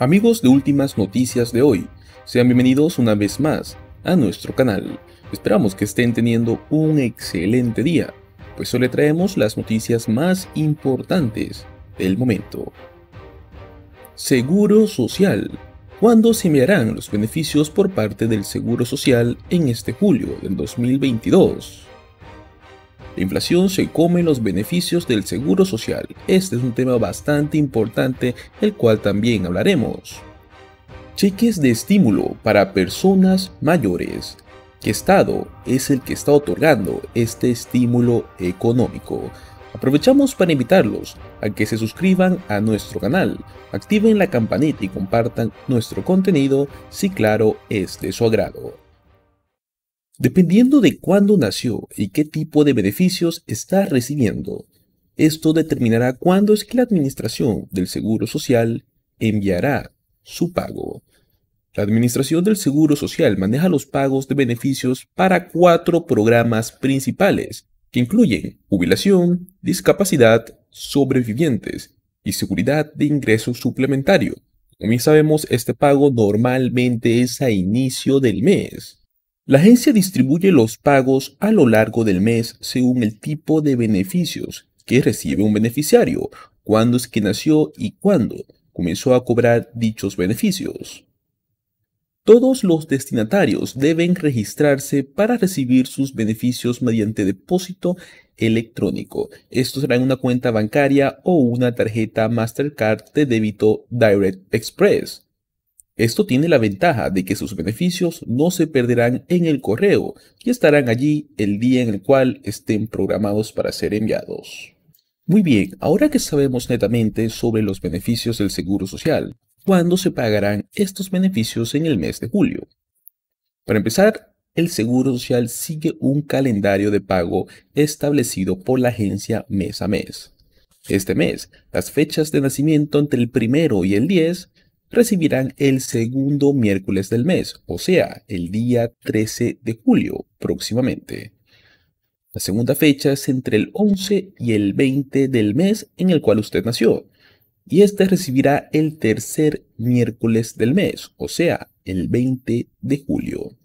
Amigos de Últimas Noticias de hoy, sean bienvenidos una vez más a nuestro canal. Esperamos que estén teniendo un excelente día, pues hoy le traemos las noticias más importantes del momento. Seguro Social. ¿Cuándo se harán los beneficios por parte del Seguro Social en este julio del 2022? La inflación se come los beneficios del seguro social. Este es un tema bastante importante, el cual también hablaremos. Cheques de estímulo para personas mayores. ¿Qué Estado es el que está otorgando este estímulo económico? Aprovechamos para invitarlos a que se suscriban a nuestro canal, activen la campanita y compartan nuestro contenido si claro es de su agrado. Dependiendo de cuándo nació y qué tipo de beneficios está recibiendo, esto determinará cuándo es que la Administración del Seguro Social enviará su pago. La Administración del Seguro Social maneja los pagos de beneficios para cuatro programas principales, que incluyen jubilación, discapacidad, sobrevivientes y seguridad de ingreso suplementario. Como bien sabemos, este pago normalmente es a inicio del mes. La agencia distribuye los pagos a lo largo del mes según el tipo de beneficios que recibe un beneficiario, cuándo es que nació y cuándo comenzó a cobrar dichos beneficios. Todos los destinatarios deben registrarse para recibir sus beneficios mediante depósito electrónico. Esto será en una cuenta bancaria o una tarjeta Mastercard de débito Direct Express. Esto tiene la ventaja de que sus beneficios no se perderán en el correo y estarán allí el día en el cual estén programados para ser enviados. Muy bien, ahora que sabemos netamente sobre los beneficios del Seguro Social, ¿cuándo se pagarán estos beneficios en el mes de julio? Para empezar, el Seguro Social sigue un calendario de pago establecido por la agencia mes a mes. Este mes, las fechas de nacimiento entre el primero y el 10 recibirán el segundo miércoles del mes, o sea, el día 13 de julio próximamente. La segunda fecha es entre el 11 y el 20 del mes en el cual usted nació, y este recibirá el tercer miércoles del mes, o sea, el 20 de julio.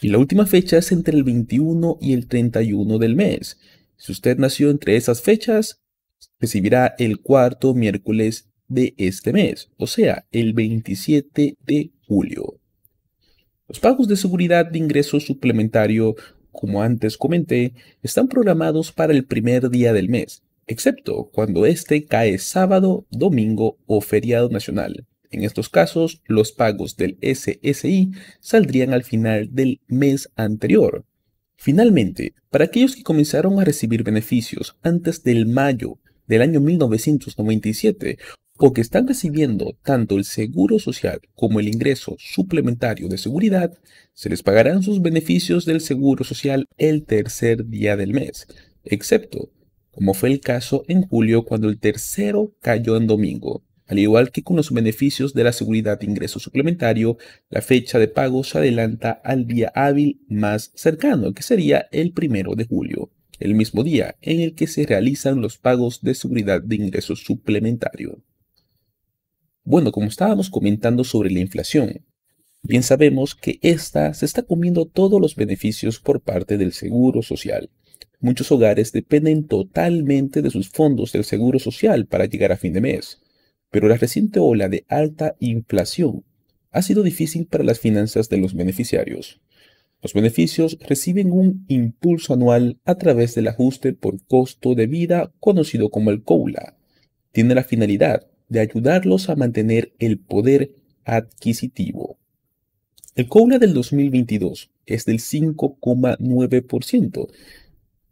Y la última fecha es entre el 21 y el 31 del mes. Si usted nació entre esas fechas, recibirá el cuarto miércoles de este mes, o sea, el 27 de julio. Los pagos de seguridad de ingreso suplementario, como antes comenté, están programados para el primer día del mes, excepto cuando este cae sábado, domingo o feriado nacional. En estos casos, los pagos del SSI saldrían al final del mes anterior. Finalmente, para aquellos que comenzaron a recibir beneficios antes del mayo del año 1997 que están recibiendo tanto el seguro social como el ingreso suplementario de seguridad, se les pagarán sus beneficios del seguro social el tercer día del mes, excepto, como fue el caso en julio cuando el tercero cayó en domingo. Al igual que con los beneficios de la seguridad de ingreso suplementario, la fecha de pago se adelanta al día hábil más cercano, que sería el primero de julio, el mismo día en el que se realizan los pagos de seguridad de ingreso suplementario. Bueno, como estábamos comentando sobre la inflación, bien sabemos que esta se está comiendo todos los beneficios por parte del Seguro Social. Muchos hogares dependen totalmente de sus fondos del Seguro Social para llegar a fin de mes, pero la reciente ola de alta inflación ha sido difícil para las finanzas de los beneficiarios. Los beneficios reciben un impulso anual a través del ajuste por costo de vida conocido como el COULA. Tiene la finalidad de ayudarlos a mantener el poder adquisitivo. El COULA del 2022 es del 5,9%,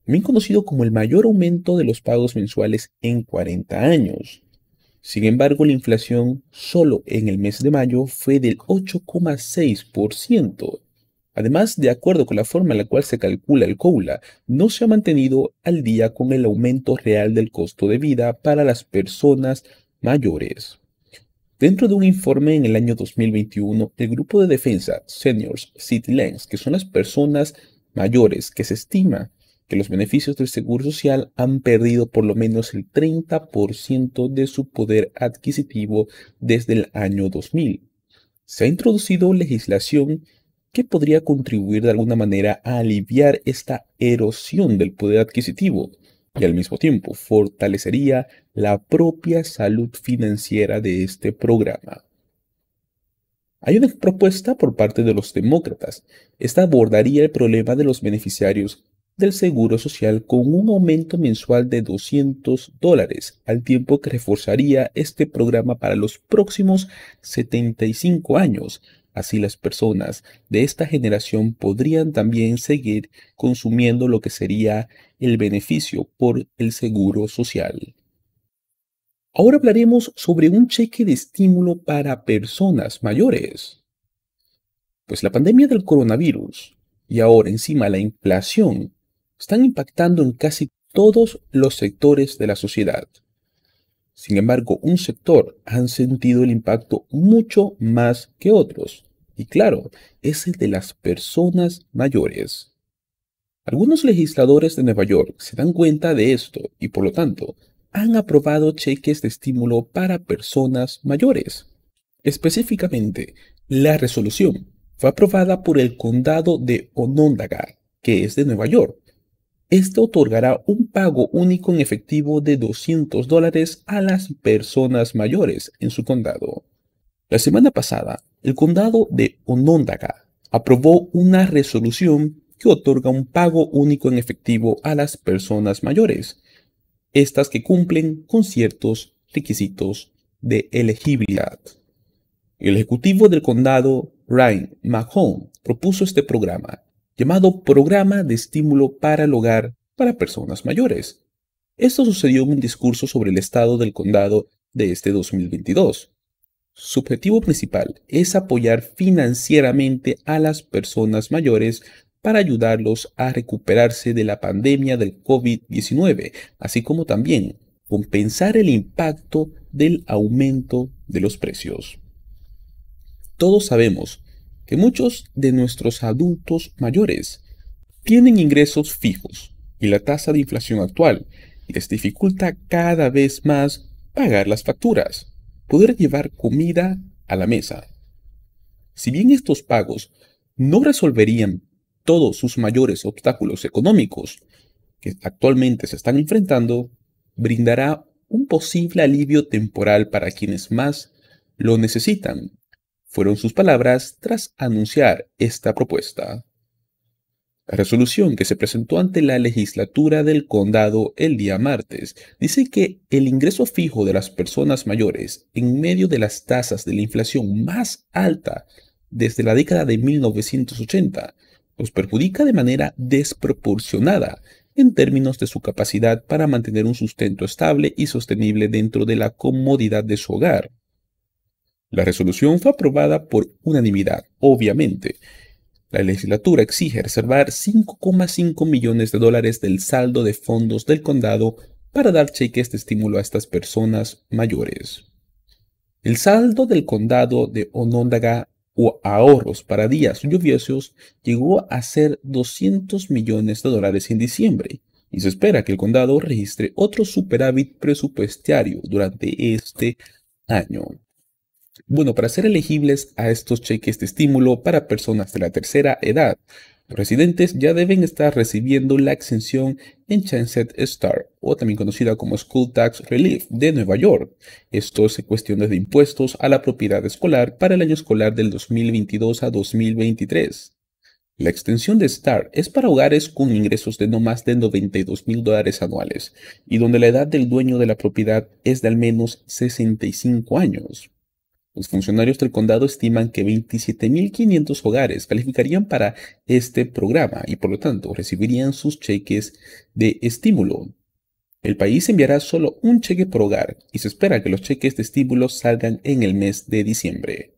bien conocido como el mayor aumento de los pagos mensuales en 40 años. Sin embargo, la inflación solo en el mes de mayo fue del 8,6%. Además, de acuerdo con la forma en la cual se calcula el COULA, no se ha mantenido al día con el aumento real del costo de vida para las personas mayores. Dentro de un informe en el año 2021, el grupo de defensa Seniors Lens, que son las personas mayores que se estima que los beneficios del Seguro Social han perdido por lo menos el 30% de su poder adquisitivo desde el año 2000. Se ha introducido legislación que podría contribuir de alguna manera a aliviar esta erosión del poder adquisitivo, y al mismo tiempo fortalecería la propia salud financiera de este programa. Hay una propuesta por parte de los demócratas. Esta abordaría el problema de los beneficiarios del Seguro Social con un aumento mensual de 200 dólares, al tiempo que reforzaría este programa para los próximos 75 años, Así las personas de esta generación podrían también seguir consumiendo lo que sería el beneficio por el seguro social. Ahora hablaremos sobre un cheque de estímulo para personas mayores. Pues la pandemia del coronavirus y ahora encima la inflación están impactando en casi todos los sectores de la sociedad. Sin embargo, un sector han sentido el impacto mucho más que otros. Y claro, es el de las personas mayores. Algunos legisladores de Nueva York se dan cuenta de esto y por lo tanto han aprobado cheques de estímulo para personas mayores. Específicamente, la resolución fue aprobada por el condado de Onondaga, que es de Nueva York, este otorgará un pago único en efectivo de 200 dólares a las personas mayores en su condado. La semana pasada, el condado de Onondaga aprobó una resolución que otorga un pago único en efectivo a las personas mayores, estas que cumplen con ciertos requisitos de elegibilidad. El ejecutivo del condado, Ryan Mahone, propuso este programa llamado Programa de Estímulo para el Hogar para Personas Mayores. Esto sucedió en un discurso sobre el estado del condado de este 2022. Su objetivo principal es apoyar financieramente a las personas mayores para ayudarlos a recuperarse de la pandemia del COVID-19, así como también compensar el impacto del aumento de los precios. Todos sabemos muchos de nuestros adultos mayores tienen ingresos fijos y la tasa de inflación actual les dificulta cada vez más pagar las facturas, poder llevar comida a la mesa. Si bien estos pagos no resolverían todos sus mayores obstáculos económicos que actualmente se están enfrentando, brindará un posible alivio temporal para quienes más lo necesitan fueron sus palabras tras anunciar esta propuesta. La resolución que se presentó ante la legislatura del condado el día martes dice que el ingreso fijo de las personas mayores en medio de las tasas de la inflación más alta desde la década de 1980 los perjudica de manera desproporcionada en términos de su capacidad para mantener un sustento estable y sostenible dentro de la comodidad de su hogar la resolución fue aprobada por unanimidad, obviamente. La legislatura exige reservar 5,5 millones de dólares del saldo de fondos del condado para dar cheques de estímulo a estas personas mayores. El saldo del condado de Onondaga o ahorros para días lluviosos llegó a ser 200 millones de dólares en diciembre y se espera que el condado registre otro superávit presupuestario durante este año. Bueno, para ser elegibles a estos cheques de estímulo para personas de la tercera edad, los residentes ya deben estar recibiendo la exención en Chancet Star, o también conocida como School Tax Relief de Nueva York. Esto es en cuestiones de impuestos a la propiedad escolar para el año escolar del 2022 a 2023. La extensión de STAR es para hogares con ingresos de no más de 92 mil dólares anuales y donde la edad del dueño de la propiedad es de al menos 65 años. Los funcionarios del condado estiman que 27.500 hogares calificarían para este programa y por lo tanto recibirían sus cheques de estímulo. El país enviará solo un cheque por hogar y se espera que los cheques de estímulo salgan en el mes de diciembre.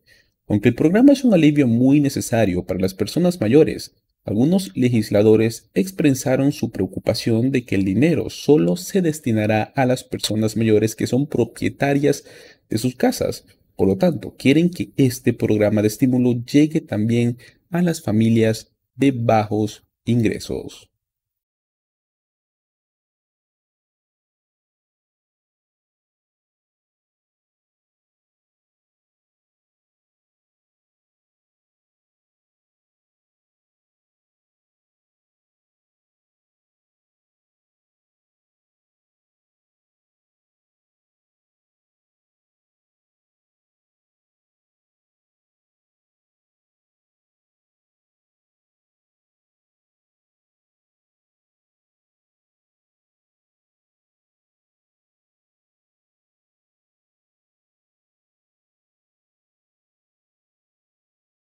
Aunque el programa es un alivio muy necesario para las personas mayores, algunos legisladores expresaron su preocupación de que el dinero solo se destinará a las personas mayores que son propietarias de sus casas por lo tanto, quieren que este programa de estímulo llegue también a las familias de bajos ingresos.